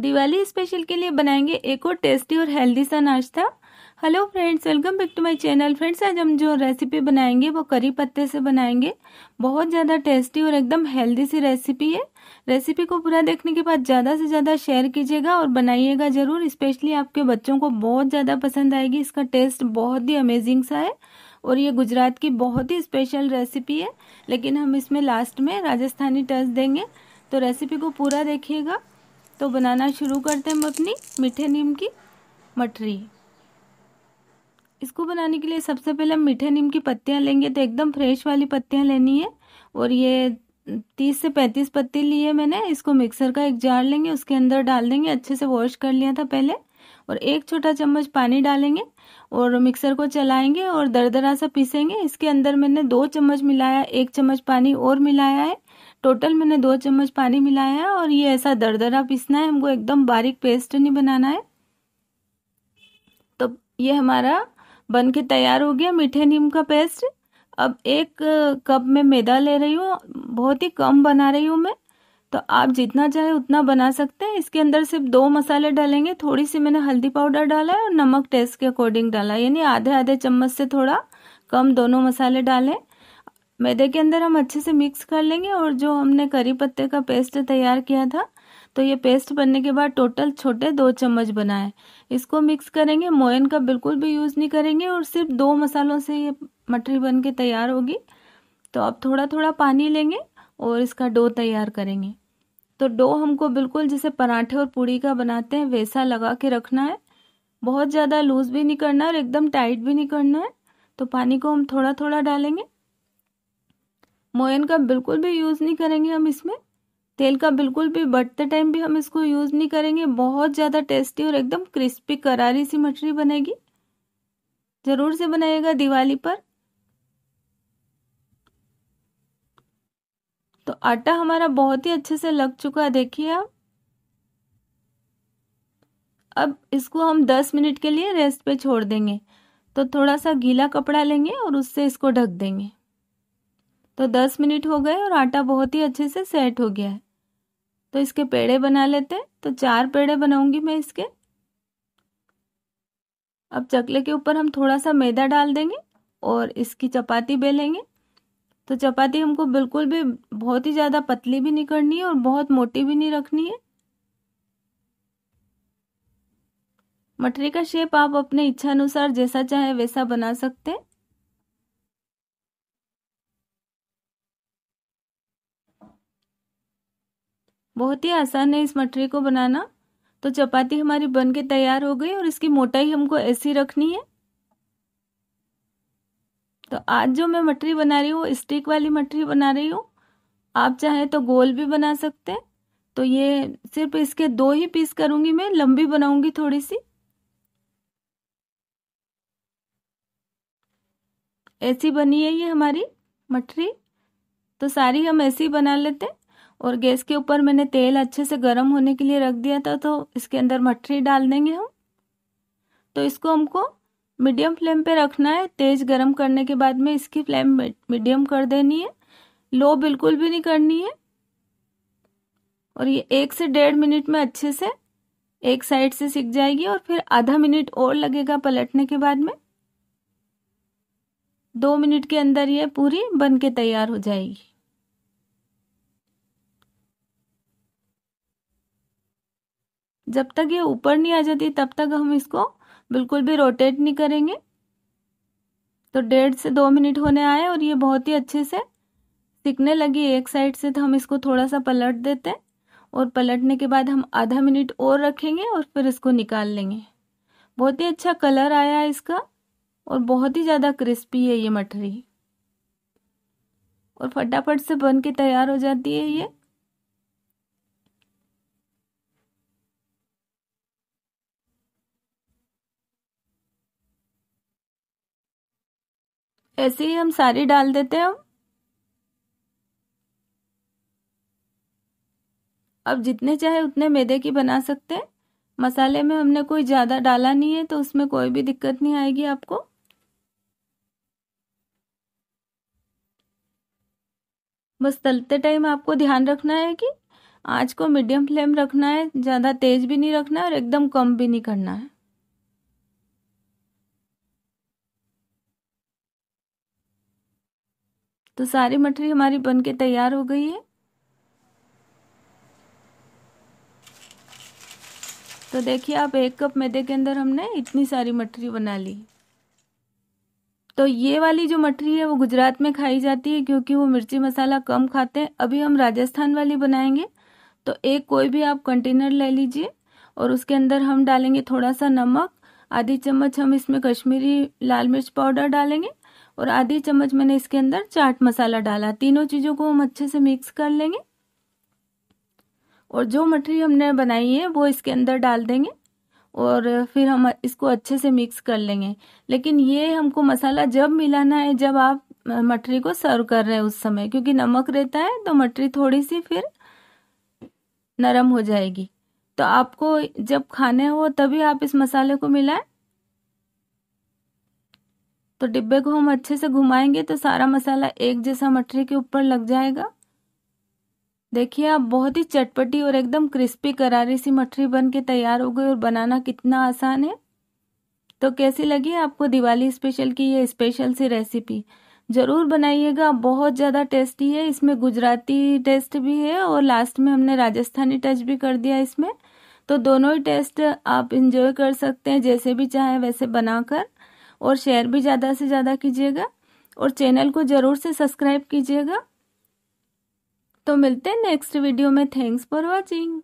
Diwali special के लिए बनाएंगे एक और टेस्टी और हेल्दी सा नाश्ता hello friends welcome back to my channel friends आज हम जो रेसिपी बनाएंगे वो करी पत्ते से बनाएंगे बहुत ज़्यादा टेस्टी और एकदम हेल्दी सी रेसिपी है रेसिपी को पूरा देखने के बाद ज़्यादा से ज़्यादा शेयर कीजिएगा और बनाइएगा ज़रूर स्पेशली आपके बच्चों को बहुत ज़्यादा पसंद आएगी इसका टेस्ट बहुत ही अमेजिंग सा है और ये गुजरात की बहुत ही स्पेशल रेसिपी है लेकिन हम इसमें लास्ट में राजस्थानी टच देंगे तो रेसिपी को पूरा देखिएगा तो बनाना शुरू करते हैं हम अपनी मीठे नीम की मठरी इसको बनाने के लिए सबसे पहले हम मीठे नीम की पत्तियाँ लेंगे तो एकदम फ्रेश वाली पत्तियाँ लेनी है और ये तीस से पैंतीस पत्ती ली है मैंने इसको मिक्सर का एक जार लेंगे उसके अंदर डाल देंगे अच्छे से वॉश कर लिया था पहले और एक छोटा चम्मच पानी डालेंगे और मिक्सर को चलाएंगे और दरदरा सा पीसेंगे इसके अंदर मैंने दो चम्मच मिलाया एक चम्मच पानी और मिलाया है टोटल मैंने दो चम्मच पानी मिलाया है और ये ऐसा दरदरा पीसना है हमको एकदम बारीक पेस्ट नहीं बनाना है तो ये हमारा बन के तैयार हो गया मीठे नीम का पेस्ट अब एक कप में मैदा ले रही हूँ बहुत ही कम बना रही हूँ मैं तो आप जितना चाहे उतना बना सकते हैं इसके अंदर सिर्फ दो मसाले डालेंगे थोड़ी सी मैंने हल्दी पाउडर डाला है और नमक टेस्ट के अकॉर्डिंग डाला यानी आधे आधे चम्मच से थोड़ा कम दोनों मसाले डालें मैदे के अंदर हम अच्छे से मिक्स कर लेंगे और जो हमने करी पत्ते का पेस्ट तैयार किया था तो ये पेस्ट बनने के बाद टोटल छोटे दो चम्मच बनाए इसको मिक्स करेंगे मोयन का बिल्कुल भी यूज़ नहीं करेंगे और सिर्फ दो मसालों से ये मटरी बन के तैयार होगी तो अब थोड़ा थोड़ा पानी लेंगे और इसका डो तैयार करेंगे तो डो हमको बिल्कुल जैसे पराठे और पूड़ी का बनाते हैं वैसा लगा के रखना है बहुत ज़्यादा लूज़ भी नहीं करना है और एकदम टाइट भी नहीं करना है तो पानी को हम थोड़ा थोड़ा डालेंगे मोयन का बिल्कुल भी यूज़ नहीं करेंगे हम इसमें तेल का बिल्कुल भी बढ़ते टाइम भी हम इसको यूज़ नहीं करेंगे बहुत ज़्यादा टेस्टी और एकदम क्रिस्पी करारी सी मछली बनेगी ज़रूर से बनाइएगा दिवाली पर तो आटा हमारा बहुत ही अच्छे से लग चुका है देखिए आप अब इसको हम 10 मिनट के लिए रेस्ट पे छोड़ देंगे तो थोड़ा सा गीला कपड़ा लेंगे और उससे इसको ढक देंगे तो दस मिनट हो गए और आटा बहुत ही अच्छे से सेट हो गया है तो इसके पेड़े बना लेते हैं तो चार पेड़े बनाऊंगी मैं इसके अब चकले के ऊपर हम थोड़ा सा मैदा डाल देंगे और इसकी चपाती बेलेंगे तो चपाती हमको बिल्कुल भी बहुत ही ज़्यादा पतली भी नहीं करनी है और बहुत मोटी भी नहीं रखनी है मटरी का शेप आप अपने इच्छा अनुसार जैसा चाहे वैसा बना सकते हैं बहुत ही आसान है इस मटरी को बनाना तो चपाती हमारी बन के तैयार हो गई और इसकी मोटाई हमको ऐसी रखनी है तो आज जो मैं मटरी बना रही हूँ स्टिक वाली मटरी बना रही हूँ आप चाहें तो गोल भी बना सकते हैं तो ये सिर्फ इसके दो ही पीस करूँगी मैं लंबी बनाऊँगी थोड़ी सी ऐसी बनी है ये हमारी मटरी तो सारी हम ऐसी बना लेते हैं और गैस के ऊपर मैंने तेल अच्छे से गर्म होने के लिए रख दिया था तो इसके अंदर मठरी डाल देंगे हम तो इसको हमको मीडियम फ्लेम पे रखना है तेज गर्म करने के बाद में इसकी फ्लेम मीडियम कर देनी है लो बिल्कुल भी नहीं करनी है और ये एक से डेढ़ मिनट में अच्छे से एक साइड से सीख जाएगी और फिर आधा मिनट और लगेगा पलटने के बाद में दो मिनट के अंदर ये पूरी बन के तैयार हो जाएगी जब तक ये ऊपर नहीं आ जाती तब तक हम इसको बिल्कुल भी रोटेट नहीं करेंगे तो डेढ़ से दो मिनट होने आए और ये बहुत ही अच्छे से सिकने लगी एक साइड से तो हम इसको थोड़ा सा पलट देते हैं और पलटने के बाद हम आधा मिनट और रखेंगे और फिर इसको निकाल लेंगे बहुत ही अच्छा कलर आया है इसका और बहुत ही ज़्यादा क्रिस्पी है ये मठरी और फटाफट से बन के तैयार हो जाती है ये ऐसे ही हम सारी डाल देते हैं अब जितने चाहे उतने मैदे की बना सकते हैं मसाले में हमने कोई ज़्यादा डाला नहीं है तो उसमें कोई भी दिक्कत नहीं आएगी आपको बस तलते टाइम आपको ध्यान रखना है कि आज को मीडियम फ्लेम रखना है ज़्यादा तेज भी नहीं रखना है और एकदम कम भी नहीं करना है तो सारी मठरी हमारी बन के तैयार हो गई है तो देखिए आप एक कप मैदे के अंदर हमने इतनी सारी मठरी बना ली तो ये वाली जो मठरी है वो गुजरात में खाई जाती है क्योंकि वो मिर्ची मसाला कम खाते हैं अभी हम राजस्थान वाली बनाएंगे तो एक कोई भी आप कंटेनर ले लीजिए और उसके अंदर हम डालेंगे थोड़ा सा नमक आधी चम्मच हम इसमें कश्मीरी लाल मिर्च पाउडर डालेंगे और आधी चम्मच मैंने इसके अंदर चाट मसाला डाला तीनों चीज़ों को हम अच्छे से मिक्स कर लेंगे और जो मठरी हमने बनाई है वो इसके अंदर डाल देंगे और फिर हम इसको अच्छे से मिक्स कर लेंगे लेकिन ये हमको मसाला जब मिलाना है जब आप मटरी को सर्व कर रहे हैं उस समय क्योंकि नमक रहता है तो मटरी थोड़ी सी फिर नरम हो जाएगी तो आपको जब खाने हो तभी आप इस मसाले को मिलाएं तो डिब्बे को हम अच्छे से घुमाएंगे तो सारा मसाला एक जैसा मटरी के ऊपर लग जाएगा देखिए आप बहुत ही चटपटी और एकदम क्रिस्पी करारी सी मठरी बन के तैयार हो गई और बनाना कितना आसान है तो कैसी लगी आपको दिवाली स्पेशल की ये स्पेशल सी रेसिपी ज़रूर बनाइएगा बहुत ज़्यादा टेस्टी है इसमें गुजराती टेस्ट भी है और लास्ट में हमने राजस्थानी टच भी कर दिया इसमें तो दोनों ही टेस्ट आप इंजॉय कर सकते हैं जैसे भी चाहें वैसे बनाकर और शेयर भी ज़्यादा से ज़्यादा कीजिएगा और चैनल को ज़रूर से सब्सक्राइब कीजिएगा तो मिलते हैं नेक्स्ट वीडियो में थैंक्स फॉर वॉचिंग